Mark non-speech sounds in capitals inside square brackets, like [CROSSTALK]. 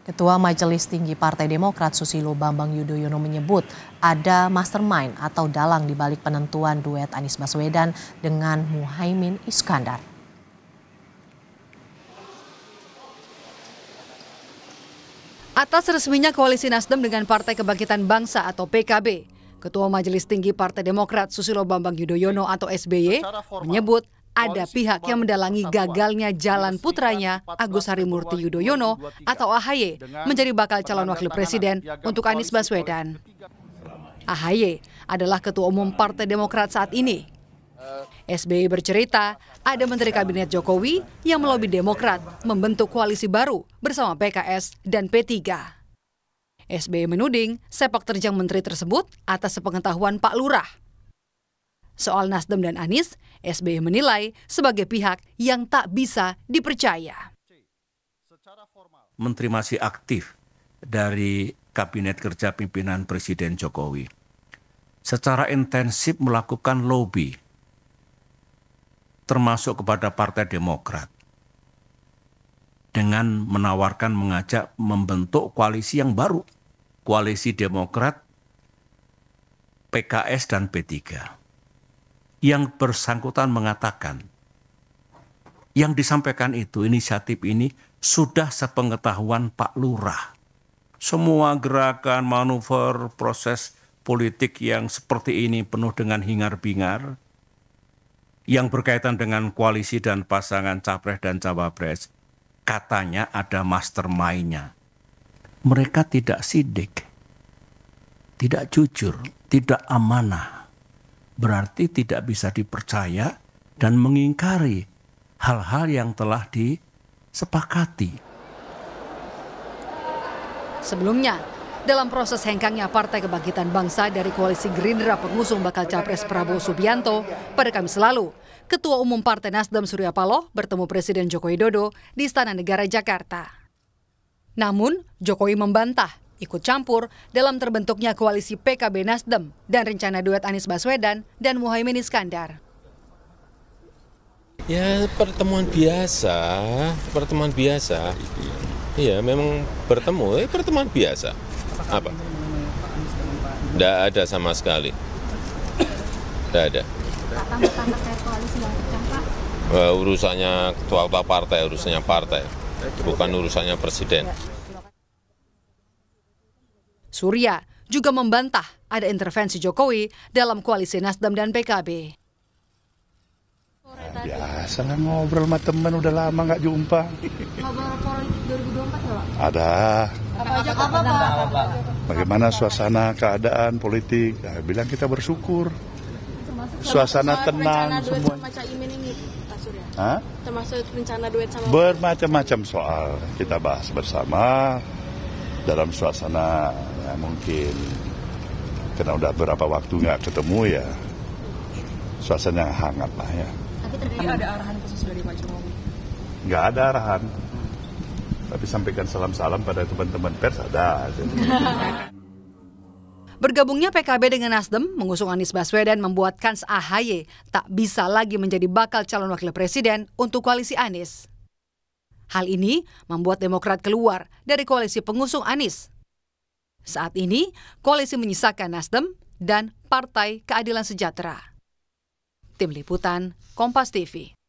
Ketua Majelis Tinggi Partai Demokrat Susilo Bambang Yudhoyono menyebut ada mastermind atau dalang di balik penentuan duet Anies Baswedan dengan Muhaimin Iskandar. Atas resminya koalisi Nasdem dengan Partai Kebangkitan Bangsa atau PKB, Ketua Majelis Tinggi Partai Demokrat Susilo Bambang Yudhoyono atau SBY menyebut ada pihak yang mendalangi gagalnya jalan putranya Agus Harimurti Yudhoyono atau AHY menjadi bakal calon wakil presiden untuk Anies Baswedan. AHY adalah ketua umum Partai Demokrat saat ini. Eh, SBY bercerita ada menteri kabinet Jokowi yang melobi Demokrat membentuk koalisi baru bersama PKS dan P3. SBY menuding sepak terjang menteri tersebut atas sepengetahuan Pak Lurah Soal Nasdem dan Anies, SBY menilai sebagai pihak yang tak bisa dipercaya. Menteri masih aktif dari Kabinet Kerja Pimpinan Presiden Jokowi. Secara intensif melakukan lobby, termasuk kepada Partai Demokrat, dengan menawarkan mengajak membentuk koalisi yang baru, koalisi Demokrat, PKS, dan P3 yang bersangkutan mengatakan yang disampaikan itu inisiatif ini sudah sepengetahuan Pak Lurah. Semua gerakan, manuver, proses politik yang seperti ini penuh dengan hingar-bingar yang berkaitan dengan koalisi dan pasangan capres dan cawapres katanya ada mastermind-nya. Mereka tidak sidik, tidak jujur, tidak amanah berarti tidak bisa dipercaya dan mengingkari hal-hal yang telah disepakati. Sebelumnya, dalam proses hengkangnya Partai Kebangkitan Bangsa dari Koalisi Gerindra pengusung bakal capres Prabowo Subianto pada Kamis lalu, Ketua Umum Partai Nasdem Surya Paloh bertemu Presiden Joko Widodo di Istana Negara Jakarta. Namun, Jokowi membantah ikut campur dalam terbentuknya koalisi PKB Nasdem dan rencana duet Anies Baswedan dan Muhaimin Iskandar. Ya pertemuan biasa, pertemuan biasa. Iya memang bertemu, eh, pertemuan biasa. Apa? Tidak ada sama sekali. Tidak ada. Uh, urusannya ketua-ketua partai, urusannya partai, bukan urusannya presiden. Iya. Surya juga membantah ada intervensi Jokowi dalam koalisi Nasdem dan PKB. Biasa kan ngobrol sama teman udah lama nggak jumpa. Ngobrol politik 2024 nggak? Ada. Apa aja apa, Bagaimana suasana keadaan politik? Nah, bilang kita bersyukur. suasana tenang semua. Hah? Termasuk rencana duet sama Bermacam-macam soal kita bahas bersama dalam suasana mungkin karena udah berapa waktu nggak ketemu ya suasana hangat lah ya. Tapi terdiri ada arahan khusus dari Pak Jokowi? Nggak ada arahan. Tapi sampaikan salam-salam pada teman-teman pers ada. [LAUGHS] Bergabungnya PKB dengan Nasdem mengusung Anies Baswedan membuat kans AHY tak bisa lagi menjadi bakal calon wakil presiden untuk koalisi Anies. Hal ini membuat Demokrat keluar dari koalisi pengusung Anies saat ini, koalisi menyisakan Nasdem dan Partai Keadilan Sejahtera. Tim Liputan, Kompas TV.